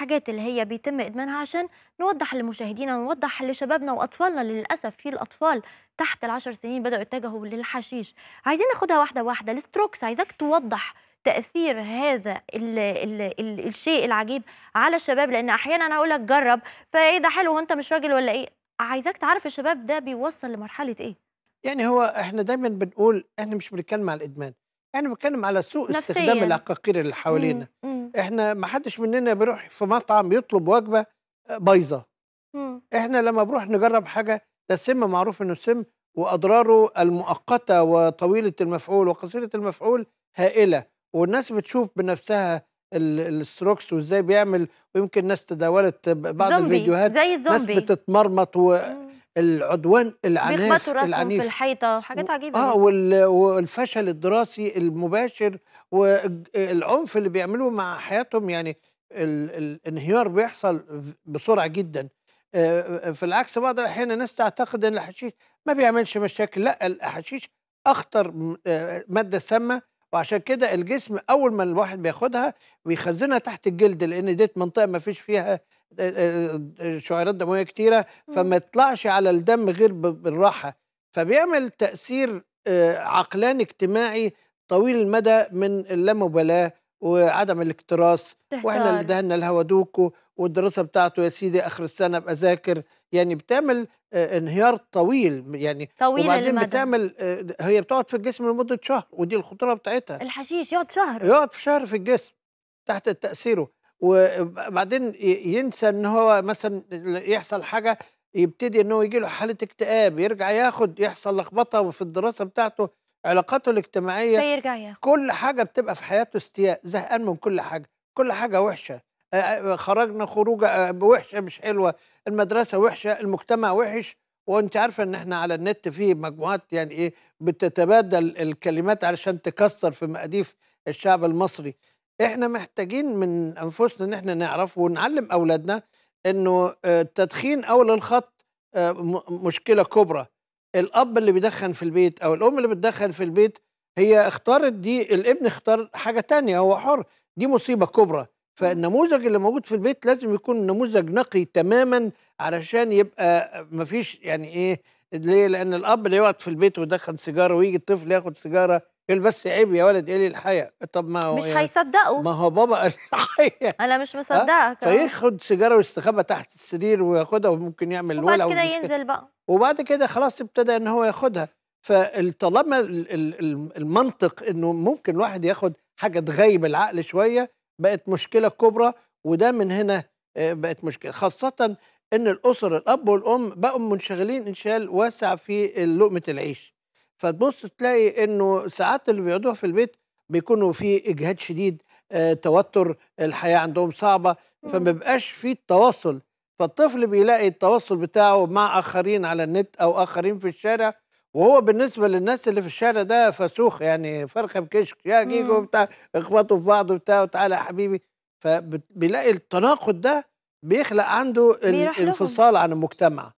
الحاجات اللي هي بيتم إدمانها عشان نوضح لمشاهدينا ونوضح لشبابنا وأطفالنا للأسف في الأطفال تحت العشر سنين بدأوا يتجهوا للحشيش عايزين ناخدها واحدة واحدة الستروكس عايزاك توضح تاثير هذا الـ الـ الـ الشيء العجيب على الشباب لان احيانا انا اقول لك جرب فايه ده حلو وانت مش راجل ولا ايه عايزاك تعرف الشباب ده بيوصل لمرحله ايه يعني هو احنا دايما بنقول احنا مش بنتكلم على الادمان احنا بنتكلم على سوء استخدام العقاقير اللي حوالينا احنا ما حدش مننا بيروح في مطعم يطلب وجبه آه، بايظه احنا لما بنروح نجرب حاجه ده السم معروف انه السم واضراره المؤقته وطويله المفعول وقصيره المفعول هائله والناس بتشوف بنفسها الستروكس وازاي بيعمل ويمكن ناس تداولت بعض زومبي. الفيديوهات زي الزومبي. ناس بتتمرمط و... العدوان العنيف بيخبطوا راسهم العنيف في الحيطة وحاجات عجيبة اه وال- والفشل الدراسي المباشر والعنف اللي بيعملوه مع حياتهم يعني ال- الانهيار بيحصل بسرعه جدا في العكس بعض الاحيان الناس تعتقد ان الحشيش ما بيعملش مشاكل لا الحشيش اخطر ماده سامه وعشان كده الجسم اول ما الواحد بياخدها بيخزنها تحت الجلد لان ديت منطقه ما فيش فيها آه، آه، آه، شعيرات دمويه كتيره فما يطلعش على الدم غير بالراحه فبيعمل تاثير عقلاني اجتماعي طويل المدى من اللامبالاه وعدم الاكتراث واحنا اللي دهنا دوكو والدراسه بتاعته يا سيدي اخر السنه باذاكر يعني بتعمل آه، انهيار طويل يعني طويل وبعدين المدى. بتعمل آه، هي بتقعد في الجسم لمده شهر ودي الخطوره بتاعتها الحشيش يقعد شهر يقعد في شهر في الجسم تحت تاثيره وبعدين ينسى ان هو مثلا يحصل حاجه يبتدي ان هو يجي له حاله اكتئاب يرجع ياخد يحصل لخبطه في الدراسه بتاعته علاقاته الاجتماعيه بيرجع كل حاجه بتبقى في حياته استياء زهقان من كل حاجه كل حاجه وحشه خرجنا خروجه وحشه مش حلوه المدرسه وحشه المجتمع وحش وانت عارفه ان احنا على النت في مجموعات يعني ايه بتتبادل الكلمات علشان تكسر في مقاديف الشعب المصري احنا محتاجين من انفسنا ان احنا نعرف ونعلم اولادنا انه التدخين اول الخط مشكله كبرى الاب اللي بيدخن في البيت او الام اللي بتدخن في البيت هي اختارت دي الابن اختار حاجه تانية هو حر دي مصيبه كبرى فالنموذج اللي موجود في البيت لازم يكون نموذج نقي تماما علشان يبقى مفيش يعني ايه ليه لان الاب اللي يقعد في البيت ويدخن سيجاره ويجي الطفل ياخد سيجاره قال بس عيب يا ولد ايه الحياة طب ما هو مش يعني هيصدقوا ما هو بابا قال الحقيقه انا مش آه؟ مصدقك آه. فياخد سيجارة ويستخبى تحت السرير وياخدها وممكن يعمل ولع وبعد كده ينزل بقى وبعد كده خلاص ابتدى ان هو ياخدها فطالما المنطق انه ممكن الواحد ياخد حاجة تغيب العقل شوية بقت مشكلة كبرى وده من هنا آه، بقت مشكلة خاصة ان الاسر الاب والام بقوا منشغلين انشغال واسع في لقمة العيش فتبص تلاقي انه ساعات اللي بيقعدوها في البيت بيكونوا في اجهاد شديد آه، توتر الحياه عندهم صعبه إمم. فما بيبقاش في التواصل فالطفل بيلاقي التواصل بتاعه مع اخرين على النت او اخرين في الشارع وهو بالنسبه للناس اللي في الشارع ده فسوخ يعني فرخه بكشك يا جيجو إمم. بتاع اخبطوا في بعض وبتاع وتعالى يا حبيبي فبيلاقي التناقض ده بيخلق عنده الانفصال عن المجتمع